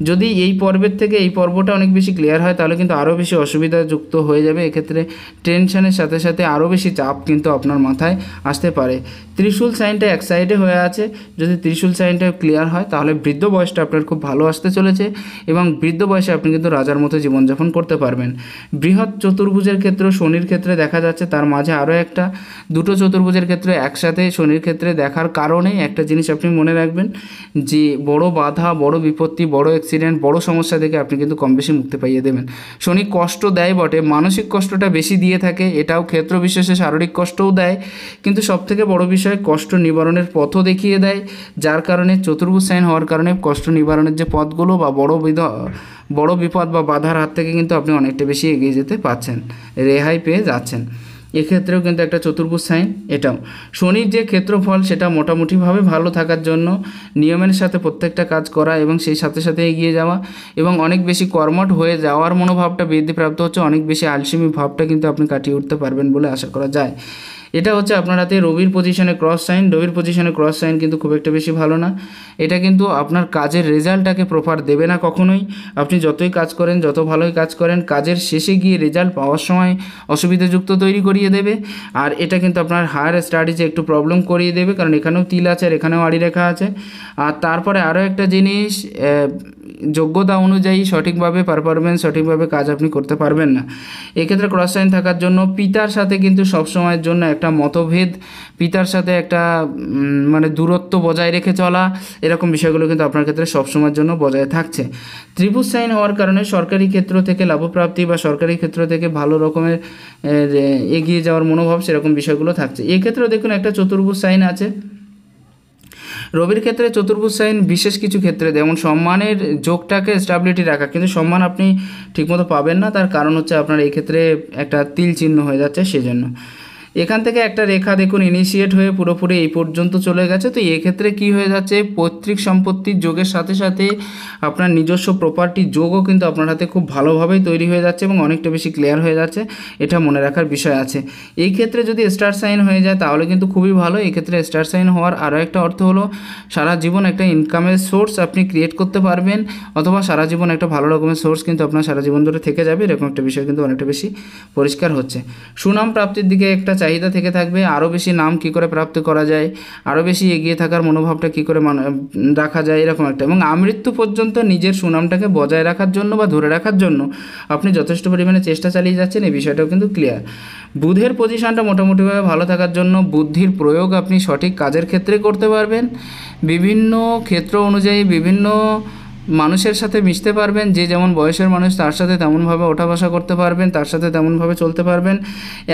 যদি এই পর্বের থেকে এই পর্বটা অনেক বেশি ক্লিয়ার হয় তাহলে কিন্তু আরও বেশি অসুবিধাযুক্ত হয়ে যাবে এক্ষেত্রে টেনশনের সাথে সাথে আরও বেশি চাপ কিন্তু আপনার মাথায় আসতে পারে ত্রিশূল সাইনটা এক সাইডে হয়ে আছে যদি ত্রিশূল সাইনটা ক্লিয়ার হয় তাহলে বৃদ্ধ বয়সটা আপনার খুব ভালো আসতে চলেছে এবং বৃদ্ধ বয়সে আপনি কিন্তু রাজার মতো জীবনযাপন করতে পারবেন বৃহৎ চতুর্ভুজের ক্ষেত্রে শনির ক্ষেত্রে দেখা যাচ্ছে তার মাঝে আরও একটা দুটো চতুর্ভুজের ক্ষেত্রে একসাথে শনির ক্ষেত্রে দেখার কারণেই একটা জিনিস আপনি মনে রাখবেন যে বড় বাধা বড় বিপত্তি বড় অ্যাক্সিডেন্ট বড় সমস্যা থেকে আপনি কিন্তু কম বেশি মুক্তি পাইয়ে দেবেন শনি কষ্ট কষ্ট দেয় বটে মানসিক কষ্টটা বেশি দিয়ে থাকে এটাও ক্ষেত্র বিশেষে শারীরিক কষ্টও দেয় কিন্তু সবথেকে বড় বিষয় কষ্ট নিবারণের পথও দেখিয়ে দেয় যার কারণে চতুর্ভুজ সাইন হওয়ার কারণে কষ্ট নিবারণের যে পথগুলো বা বড় বিধ বড় বিপদ বা বাধার হাত থেকে কিন্তু আপনি অনেকটা বেশি এগিয়ে যেতে পারছেন রেহাই পেয়ে যাচ্ছেন এক্ষেত্রেও কিন্তু একটা চতুর্ভুজ সাইন এটাও শনির যে ক্ষেত্রফল সেটা মোটামুটিভাবে ভালো থাকার জন্য নিয়মের সাথে প্রত্যেকটা কাজ করা এবং সেই সাথে সাথে এগিয়ে যাওয়া এবং অনেক বেশি কর্মট হয়ে যাওয়ার মনোভাবটা বৃদ্ধিপ্রাপ্ত হচ্ছে অনেক বেশি আলসিমি ভাবটা কিন্তু আপনি কাটিয়ে উঠতে পারবেন বলে আশা করা যায় এটা হচ্ছে আপনার হাতে রবির পজিশনে ক্রস সাইন রবির পজিশনে ক্রস সাইন কিন্তু খুব একটা বেশি ভালো না এটা কিন্তু আপনার কাজের রেজাল্টটাকে প্রপার দেবে না কখনোই আপনি যতই কাজ করেন যত ভালোই কাজ করেন কাজের শেষে গিয়ে রেজাল্ট পাওয়ার সময় অসুবিধাযুক্ত তৈরি করিয়ে দেবে আর এটা কিন্তু আপনার হায়ার স্টাডিজে একটু প্রবলেম করিয়ে দেবে কারণ এখানেও তিল আছে আর এখানেও আড়ি রেখা আছে আর তারপরে আরও একটা জিনিস যোগ্যতা অনুযায়ী সঠিকভাবে পারফরমেন্স সঠিকভাবে কাজ আপনি করতে পারবেন না এক্ষেত্রে ক্রস সাইন থাকার জন্য পিতার সাথে কিন্তু সবসময়ের জন্য একটা মতভেদ পিতার সাথে একটা মানে দূরত্ব বজায় রেখে চলা এরকম বিষয়গুলো কিন্তু আপনার ক্ষেত্রে সবসময়ের জন্য বজায় থাকছে ত্রিভুজ সাইন হওয়ার কারণে সরকারি ক্ষেত্র থেকে লাভপ্রাপ্তি বা সরকারি ক্ষেত্র থেকে ভালো রকমের এগিয়ে যাওয়ার মনোভাব সেরকম বিষয়গুলো থাকছে এক্ষেত্রেও দেখুন একটা চতুর্ভুজ সাইন আছে রবির ক্ষেত্রে চতুর্ভুজ সাইন বিশেষ কিছু ক্ষেত্রে যেমন সম্মানের যোগটাকে স্টাবিলিটি রাখা কিন্তু সম্মান আপনি ঠিকমতো পাবেন না তার কারণ হচ্ছে আপনার এই ক্ষেত্রে একটা তিল চিহ্ন হয়ে যাচ্ছে সেজন্য এখান থেকে একটা রেখা দেখুন ইনিশিয়েট হয়ে পুরোপুরি এই পর্যন্ত চলে গেছে তো এক্ষেত্রে কি হয়ে যাচ্ছে পৈতৃক সম্পত্তির যোগের সাথে সাথে আপনার নিজস্ব প্রপার্টি যোগও কিন্তু আপনার হাতে খুব ভালোভাবেই তৈরি হয়ে যাচ্ছে এবং অনেকটা বেশি ক্লিয়ার হয়ে যাচ্ছে এটা মনে রাখার বিষয় আছে এই ক্ষেত্রে যদি স্টার সাইন হয়ে যায় তাহলে কিন্তু খুবই ভালো এক্ষেত্রে স্টার সাইন হওয়ার আরও একটা অর্থ হলো সারা জীবন একটা ইনকামের সোর্স আপনি ক্রিয়েট করতে পারবেন অথবা সারা জীবন একটা ভালো রকমের সোর্স কিন্তু আপনার সারা জীবন ধরে থেকে যাবে এরকম একটা বিষয় কিন্তু অনেকটা বেশি পরিষ্কার হচ্ছে সুনাম প্রাপ্তির দিকে একটা চাহিদা থেকে থাকবে আরও বেশি নাম কি করে প্রাপ্ত করা যায় আরও বেশি এগিয়ে থাকার মনোভাবটা কি করে রাখা যায় এরকম একটা এবং আমৃত্যু পর্যন্ত নিজের সুনামটাকে বজায় রাখার জন্য বা ধরে রাখার জন্য আপনি যথেষ্ট পরিমাণে চেষ্টা চালিয়ে যাচ্ছেন এই বিষয়টাও কিন্তু ক্লিয়ার বুধের পজিশনটা মোটামুটিভাবে ভালো থাকার জন্য বুদ্ধির প্রয়োগ আপনি সঠিক কাজের ক্ষেত্রে করতে পারবেন বিভিন্ন ক্ষেত্র অনুযায়ী বিভিন্ন মানুষের সাথে মিশতে পারবেন যে যেমন বয়সের মানুষ তার সাথে তেমনভাবে ওঠা বসা করতে পারবেন তার সাথে তেমনভাবে চলতে পারবেন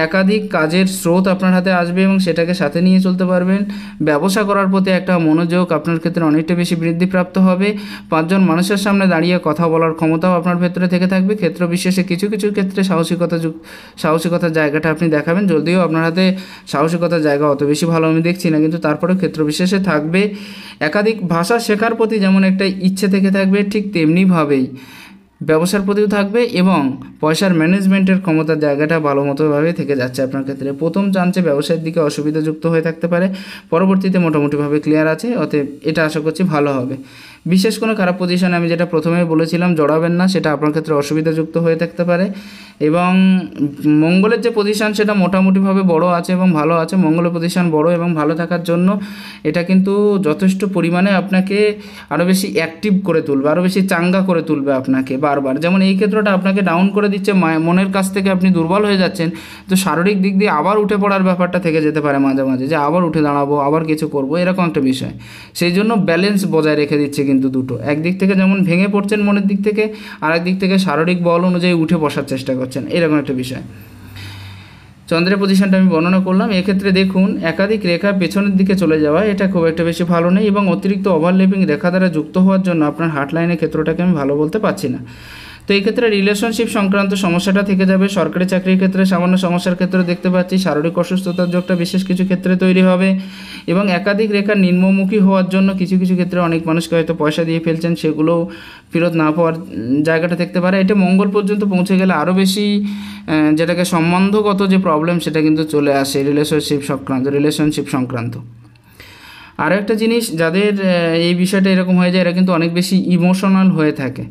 একাধিক কাজের স্রোত আপনার হাতে আসবে এবং সেটাকে সাথে নিয়ে চলতে পারবেন ব্যবসা করার প্রতি একটা মনোযোগ আপনার ক্ষেত্রে অনেকটা বেশি বৃদ্ধিপ্রাপ্ত হবে পাঁচজন মানুষের সামনে দাঁড়িয়ে কথা বলার ক্ষমতাও আপনার ভেতরে থেকে থাকবে ক্ষেত্র বিশেষে কিছু কিছু ক্ষেত্রে সাহসিকতা সাহসিকতার জায়গাটা আপনি দেখাবেন যদিও আপনার হাতে সাহসিকতার জায়গা অত বেশি ভালো আমি দেখছি না কিন্তু তারপরেও ক্ষেত্র বিশেষে থাকবে একাধিক ভাষা শেখার প্রতি যেমন একটা ইচ্ছে থেকে থাকবে থাকবে ঠিক তেমনিভাবেই ব্যবসার প্রতিও থাকবে এবং পয়সার ম্যানেজমেন্টের ক্ষমতার জায়গাটা ভালো মতোভাবে থেকে যাচ্ছে আপনার ক্ষেত্রে প্রথম চান্সে ব্যবসায়ের দিকে অসুবিধাযুক্ত হয়ে থাকতে পারে পরবর্তীতে মোটামুটিভাবে ক্লিয়ার আছে অতএব এটা আশা করছি ভালো হবে বিশেষ কোনো খারাপ পজিশন আমি যেটা প্রথমে বলেছিলাম জড়াবেন না সেটা আপনার ক্ষেত্রে অসুবিধাযুক্ত হয়ে থাকতে পারে এবং মঙ্গলের যে পজিশন সেটা মোটামুটিভাবে বড় আছে এবং ভালো আছে মঙ্গলের পজিশন বড় এবং ভালো থাকার জন্য এটা কিন্তু যথেষ্ট পরিমাণে আপনাকে আরও বেশি অ্যাক্টিভ করে তুলবে আরও বেশি চাঙ্গা করে তুলবে আপনাকে বারবার যেমন এই ক্ষেত্রটা আপনাকে ডাউন করে দিচ্ছে মনের কাছ থেকে আপনি দুর্বল হয়ে যাচ্ছেন তো শারীরিক দিক দিয়ে আবার উঠে পড়ার ব্যাপারটা থেকে যেতে পারে মাঝে মাঝে যে আবার উঠে দাঁড়াবো আবার কিছু করবো এরকম একটা বিষয় সেই জন্য ব্যালেন্স বজায় রেখে দিচ্ছে কিন্তু দুটো একদিক থেকে যেমন ভেঙে পড়ছেন মনের দিক থেকে আর দিক থেকে শারীরিক বল অনুযায়ী উঠে বসার চেষ্টা করছেন এরকম একটা বিষয় চন্দ্রের পজিশনটা আমি বর্ণনা করলাম এক্ষেত্রে দেখুন একাধিক রেখা পেছনের দিকে চলে যাওয়া এটা খুব একটা বেশি ভালো নেই এবং অতিরিক্ত ওভারলেপিং রেখা দ্বারা যুক্ত হওয়ার জন্য আপনার হার্ট লাইনের ক্ষেত্রটাকে আমি ভালো বলতে পারছি না তো এই ক্ষেত্রে রিলেশনশিপ সংক্রান্ত সমস্যাটা থেকে যাবে সরকারি চাকরির ক্ষেত্রে সামান্য সমস্যার ক্ষেত্রে দেখতে পাচ্ছি শারীরিক অসুস্থতার যোগটা বিশেষ কিছু ক্ষেত্রে তৈরি হবে এবং একাধিক রেখা নিম্নমুখী হওয়ার জন্য কিছু কিছু ক্ষেত্রে অনেক মানুষকে হয়তো পয়সা দিয়ে ফেলছেন সেগুলো ফেরত না পাওয়ার জায়গাটা দেখতে পারে এটা মঙ্গল পর্যন্ত পৌঁছে গেলে আরও বেশি যেটাকে সম্বন্ধগত যে প্রবলেম সেটা কিন্তু চলে আসে রিলেশনশিপ সংক্রান্ত রিলেশনশিপ সংক্রান্ত আরও একটা জিনিস যাদের এই বিষয়টা এরকম হয়ে যায় এরা কিন্তু অনেক বেশি ইমোশনাল হয়ে থাকে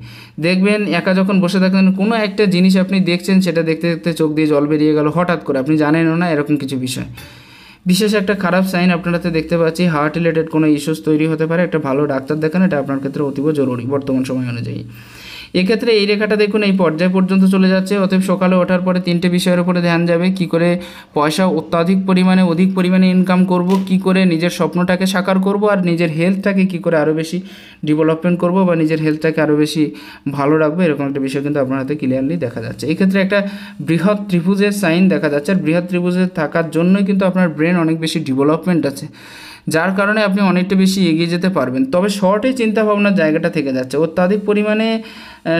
দেখবেন একা যখন বসে থাকেন কোনো একটা জিনিস আপনি দেখছেন সেটা দেখতে দেখতে চোখ দিয়ে জল বেরিয়ে গেল হঠাৎ করে আপনি জানেনও না এরকম কিছু বিষয় বিশেষ একটা খারাপ সাইন আপনারাতে দেখতে পাচ্ছি হার্ট রিলেটেড কোনো ইস্যুস তৈরি হতে পারে একটা ভালো ডাক্তার দেখান এটা আপনার ক্ষেত্রে অতীব জরুরি বর্তমান সময় অনুযায়ী এক্ষেত্রে এই রেখাটা দেখুন এই পর্যায় পর্যন্ত চলে যাচ্ছে অতএব সকালে ওঠার পরে তিনটে বিষয়ের উপরে ধ্যান যাবে কি করে পয়সা অত্যাধিক পরিমাণে অধিক পরিমাণে ইনকাম করব কি করে নিজের স্বপ্নটাকে সাকার করব আর নিজের হেলথটাকে কি করে আরও বেশি ডেভেলপমেন্ট করব বা নিজের হেলথটাকে আরও বেশি ভালো রাখবো এরকম একটা বিষয় কিন্তু আপনার হাতে ক্লিয়ারলি দেখা যাচ্ছে এক্ষেত্রে একটা বৃহৎ ত্রিভুজের সাইন দেখা যাচ্ছে আর বৃহৎ ত্রিভুজে থাকার জন্যই কিন্তু আপনার ব্রেন অনেক বেশি ডেভেলপমেন্ট আছে যার কারণে আপনি অনেকটা বেশি এগিয়ে যেতে পারবেন তবে শর্টে চিন্তাভাবনার জায়গাটা থেকে যাচ্ছে অত্যাধিক পরিমাণে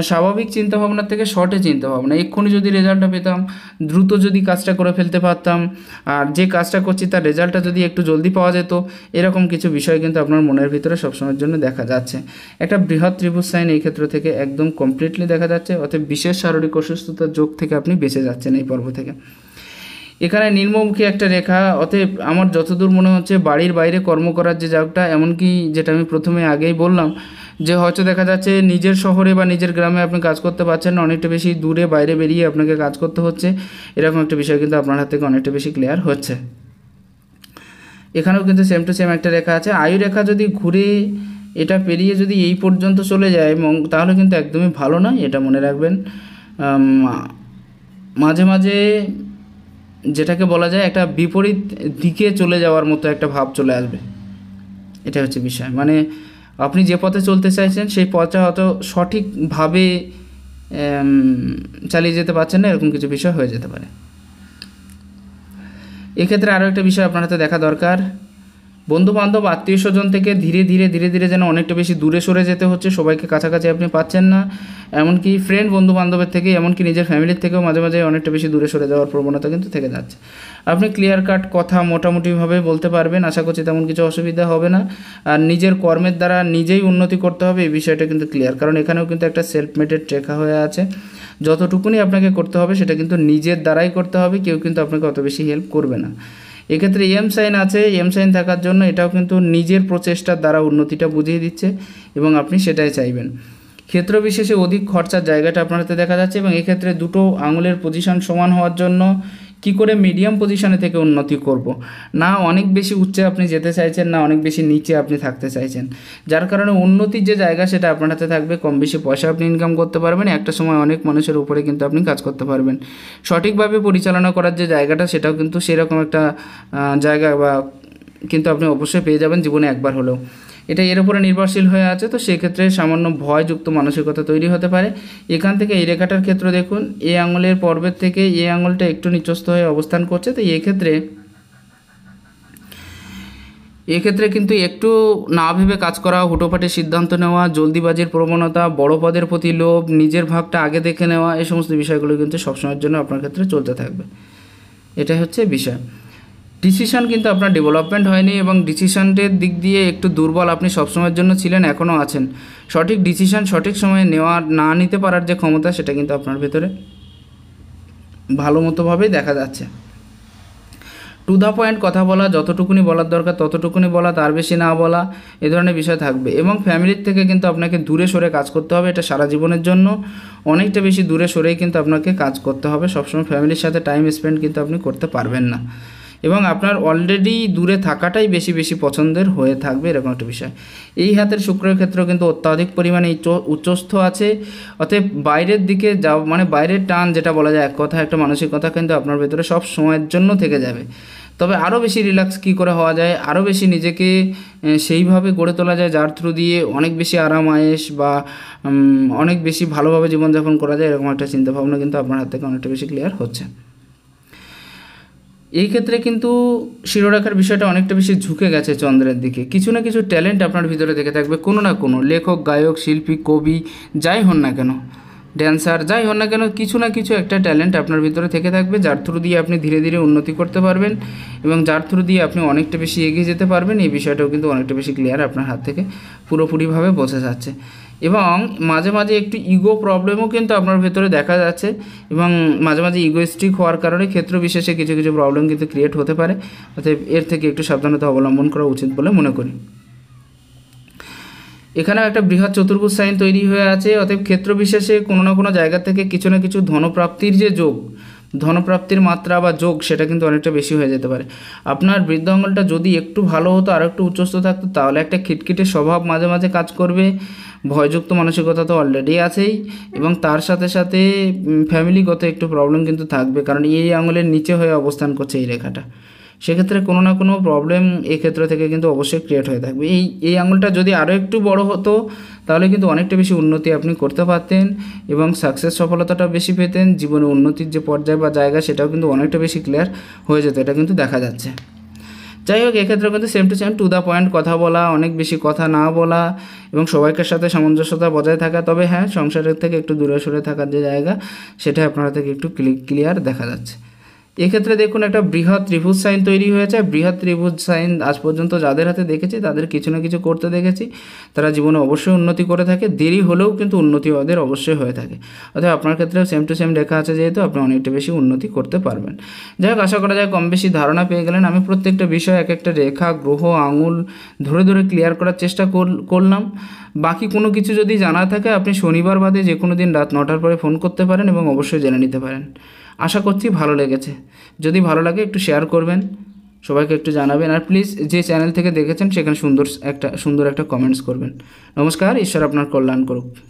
স্বাভাবিক চিন্তাভাবনার থেকে শর্টে চিন্তাভাবনা এক্ষুনি যদি রেজাল্টটা পেতাম দ্রুত যদি কাজটা করে ফেলতে পারতাম আর যে কাজটা করছি তার রেজাল্টটা যদি একটু জলদি পাওয়া যেত এরকম কিছু বিষয় কিন্তু আপনার মনের ভিতরে সবসময়ের জন্য দেখা যাচ্ছে একটা বৃহৎ ত্রিভুজ সাইন এই ক্ষেত্র থেকে একদম কমপ্লিটলি দেখা যাচ্ছে অর্থাৎ বিশেষ শারীরিক অসুস্থতার যোগ থেকে আপনি বেঁচে যাচ্ছেন এই পর্ব থেকে এখানে নির্মমুখী একটা রেখা অতএব আমার যতদূর মনে হচ্ছে বাড়ির বাইরে কর্ম করার যে জায়গাটা এমনকি যেটা আমি প্রথমে আগেই বললাম যে হয়তো দেখা যাচ্ছে নিজের শহরে বা নিজের গ্রামে আপনি কাজ করতে পারছেন না অনেকটা বেশি দূরে বাইরে বেরিয়ে আপনাকে কাজ করতে হচ্ছে এরকম একটা বিষয় কিন্তু আপনার হাত থেকে অনেকটা বেশি ক্লিয়ার হচ্ছে এখানেও কিন্তু সেম টু সেম একটা রেখা আছে আয়ু রেখা যদি ঘুরে এটা পেরিয়ে যদি এই পর্যন্ত চলে যায় তাহলে কিন্তু একদমই ভালো নয় এটা মনে রাখবেন মাঝে মাঝে যেটাকে বলা যায় একটা বিপরীত দিকে চলে যাওয়ার মতো একটা ভাব চলে আসবে এটা হচ্ছে বিষয় মানে আপনি যে পথে চলতে চাইছেন সেই পথটা হয়তো সঠিকভাবে চালিয়ে যেতে পারছেন না এরকম কিছু বিষয় হয়ে যেতে পারে এক্ষেত্রে আরও একটা বিষয় আপনার হাতে দেখা দরকার বন্ধুবান্ধব আত্মীয় স্বজন থেকে ধীরে ধীরে ধীরে ধীরে যেন অনেকটা বেশি দূরে সরে যেতে হচ্ছে সবাইকে কাছাকাছি আপনি পাচ্ছেন না এমনকি ফ্রেন্ড বন্ধুবান্ধবের থেকে এমনকি নিজের ফ্যামিলির থেকেও মাঝে মাঝে অনেকটা বেশি দূরে সরে যাওয়ার প্রবণতা কিন্তু থেকে যাচ্ছে আপনি ক্লিয়ার কাট কথা মোটামুটিভাবে বলতে পারবেন আশা করছি তেমন কিছু অসুবিধা হবে না আর নিজের কর্মের দ্বারা নিজেই উন্নতি করতে হবে এই বিষয়টা কিন্তু ক্লিয়ার কারণ এখানেও কিন্তু একটা সেলফ মেডেড রেখা হয়ে আছে যতটুকুনি আপনাকে করতে হবে সেটা কিন্তু নিজের দ্বারাই করতে হবে কেউ কিন্তু আপনাকে অত বেশি হেল্প করবে না এক্ষেত্রে এম সাইন আছে এম সাইন থাকার জন্য এটাও কিন্তু নিজের প্রচেষ্টার দ্বারা উন্নতিটা বুঝিয়ে দিচ্ছে এবং আপনি সেটাই চাইবেন ক্ষেত্র বিশেষে অধিক খরচার জায়গাটা আপনারাতে দেখা যাচ্ছে এবং এক্ষেত্রে দুটো আঙুলের পজিশন সমান হওয়ার জন্য কি করে মিডিয়াম পজিশনে থেকে উন্নতি করব। না অনেক বেশি উচ্চে আপনি যেতে চাইছেন না অনেক বেশি নিচে আপনি থাকতে চাইছেন যার কারণে উন্নতির যে জায়গা সেটা আপনার হাতে থাকবে কম বেশি পয়সা আপনি ইনকাম করতে পারবেন একটা সময় অনেক মানুষের উপরে কিন্তু আপনি কাজ করতে পারবেন সঠিকভাবে পরিচালনা করার যে জায়গাটা সেটাও কিন্তু সেরকম একটা জায়গা বা কিন্তু আপনি অবশ্যই পেয়ে যাবেন জীবনে একবার হলেও এটা এর উপরে নির্ভরশীল হয়ে আছে তো সেক্ষেত্রে সামান্য ভয়যুক্ত মানসিকতা তৈরি হতে পারে এখান থেকে এই রেখাটার ক্ষেত্রে দেখুন এ আঙুলের পর্বের থেকে এ আঙুলটা একটু নিচস্ত হয়ে অবস্থান করছে তো এক্ষেত্রে এক্ষেত্রে কিন্তু একটু না ভেবে কাজ করা হুটোপাটে সিদ্ধান্ত নেওয়া জলদিবাজির প্রবণতা বড় পদের প্রতি লোভ নিজের ভাগটা আগে দেখে নেওয়া এই সমস্ত বিষয়গুলো কিন্তু সবসময়ের জন্য আপনার ক্ষেত্রে চলতে থাকবে এটাই হচ্ছে বিষয় ডিসিশন কিন্তু আপনার ডেভেলপমেন্ট হয়নি এবং ডিসিশনটির দিক দিয়ে একটু দুর্বল আপনি সবসময়ের জন্য ছিলেন এখনও আছেন সঠিক ডিসিশন সঠিক সময়ে নেওয়া না নিতে পারার যে ক্ষমতা সেটা কিন্তু আপনার ভেতরে ভালো মতোভাবেই দেখা যাচ্ছে টু দ্য পয়েন্ট কথা বলা যতটুকুনি বলার দরকার ততটুকুনি বলা তার বেশি না বলা এ ধরনের বিষয় থাকবে এবং ফ্যামিলির থেকে কিন্তু আপনাকে দূরে সরে কাজ করতে হবে এটা সারা জীবনের জন্য অনেকটা বেশি দূরে সরেই কিন্তু আপনাকে কাজ করতে হবে সবসময় ফ্যামিলির সাথে টাইম স্পেন্ড কিন্তু আপনি করতে পারবেন না এবং আপনার অলরেডি দূরে থাকাটাই বেশি বেশি পছন্দের হয়ে থাকবে এরকম একটা বিষয় এই হাতের শুক্রের ক্ষেত্রেও কিন্তু অত্যাধিক পরিমাণে উচ্চস্থ আছে অতএব বাইরের দিকে যা মানে বাইরের টান যেটা বলা যায় এক কথা একটা মানসিকতা কিন্তু আপনার ভেতরে সব সময়ের জন্য থেকে যাবে তবে আরও বেশি রিল্যাক্স কী করে হওয়া যায় আরও বেশি নিজেকে সেইভাবে গড়ে তোলা যায় যার থ্রু দিয়ে অনেক বেশি আরাম আয়েস বা অনেক বেশি ভালোভাবে জীবনযাপন করা যায় এরকম একটা চিন্তাভাবনা কিন্তু আপনার হাত থেকে অনেকটা বেশি ক্লিয়ার হচ্ছে এই ক্ষেত্রে কিন্তু শিরোরেখার বিষয়টা অনেকটা বেশি ঝুঁকে গেছে চন্দ্রের দিকে কিছু না কিছু ট্যালেন্ট আপনার ভিতরে থেকে থাকবে কোনো না কোনো লেখক গায়ক শিল্পী কবি যাই হন না কেন ড্যান্সার যাই হন না কেন কিছু না কিছু একটা ট্যালেন্ট আপনার ভিতরে থেকে থাকবে যার থ্রু দিয়ে আপনি ধীরে ধীরে উন্নতি করতে পারবেন এবং যার থ্রু দিয়ে আপনি অনেকটা বেশি এগিয়ে যেতে পারবেন এই বিষয়টাও কিন্তু অনেকটা বেশি ক্লিয়ার আপনার হাত থেকে পুরোপুরিভাবে বসে যাচ্ছে এবং মাঝে মাঝে একটু ইগো প্রবলেমও কিন্তু আপনার ভেতরে দেখা যাচ্ছে এবং মাঝে মাঝে ইগোস্টিক হওয়ার কারণে ক্ষেত্র বিশেষে কিছু কিছু প্রবলেম কিন্তু ক্রিয়েট হতে পারে অর্থাৎ এর থেকে একটু সাবধানতা অবলম্বন করা উচিত বলে মনে করি এখানেও একটা বৃহৎ চতুর্ভুজ সাইন তৈরি হয়ে আছে অর্থাৎ ক্ষেত্র বিশেষে কোনো না কোনো জায়গা থেকে কিছু না কিছু ধনপ্রাপ্তির যে যোগ ধনপ্রাপ্তির মাত্রা বা যোগ সেটা কিন্তু অনেকটা বেশি হয়ে যেতে পারে আপনার বৃদ্ধ আঙ্গলটা যদি একটু ভালো হতো আর একটু উচ্চস্থ থাকতো তাহলে একটা খিটখিটে স্বভাব মাঝে মাঝে কাজ করবে ভয়যুক্ত মানসিকতা তো অলরেডি আছেই এবং তার সাথে সাথে ফ্যামিলিগত একটু প্রবলেম কিন্তু থাকবে কারণ এই আঙুলের নিচে হয়ে অবস্থান করছে এই রেখাটা সেক্ষেত্রে কোনো না কোনো প্রবলেম এক্ষেত্র থেকে কিন্তু অবশ্যই ক্রিয়েট হয়ে থাকবে এই এই আঙুলটা যদি আরও একটু বড় হতো তাহলে কিন্তু অনেকটা বেশি উন্নতি আপনি করতে পারতেন এবং সাকসেস সফলতাটা বেশি পেতেন জীবনে উন্নতির যে পর্যায় বা জায়গা সেটাও কিন্তু অনেকটা বেশি ক্লিয়ার হয়ে যেত এটা কিন্তু দেখা যাচ্ছে যাই হোক এক্ষেত্রে কিন্তু same to same to the point কথা বলা অনেক বেশি কথা না বলা এবং সবাইকার সাথে সামঞ্জস্যতা বজায় থাকা তবে হ্যাঁ সংসারের থেকে একটু দূরে সরে থাকার যে জায়গা সেটা আপনারা থেকে একটু ক্লিয়ার দেখা যাচ্ছে এক্ষেত্রে দেখুন একটা বৃহৎ ত্রিভুজ সাইন তৈরি হয়েছে বৃহৎ ত্রিভুজ সাইন আজ পর্যন্ত যাদের হাতে দেখেছি তাদের কিছু না কিছু করতে দেখেছি তারা জীবনে অবশ্যই উন্নতি করে থাকে দেরি হলেও কিন্তু উন্নতি ওদের অবশ্যই হয়ে থাকে অর্থাৎ আপনার ক্ষেত্রেও সেম টু সেম লেখা আছে যেহেতু আপনি অনেকটা বেশি উন্নতি করতে পারবেন যাই হোক আশা করা যায় কম বেশি ধারণা পেয়ে গেলেন আমি প্রত্যেকটা বিষয় এক একটা রেখা গ্রহ আঙুল ধরে ধরে ক্লিয়ার করার চেষ্টা করলাম বাকি কোনো কিছু যদি জানা থাকে আপনি শনিবার বাদে যে কোনো দিন রাত নটার পরে ফোন করতে পারেন এবং অবশ্যই জেনে নিতে পারেন আশা করছি ভালো লেগেছে যদি ভালো লাগে একটু শেয়ার করবেন সবাইকে একটু জানাবেন আর প্লিজ যে চ্যানেল থেকে দেখেছেন সেখানে সুন্দর একটা সুন্দর একটা কমেন্টস করবেন নমস্কার ঈশ্বর আপনার কল্যাণ করুক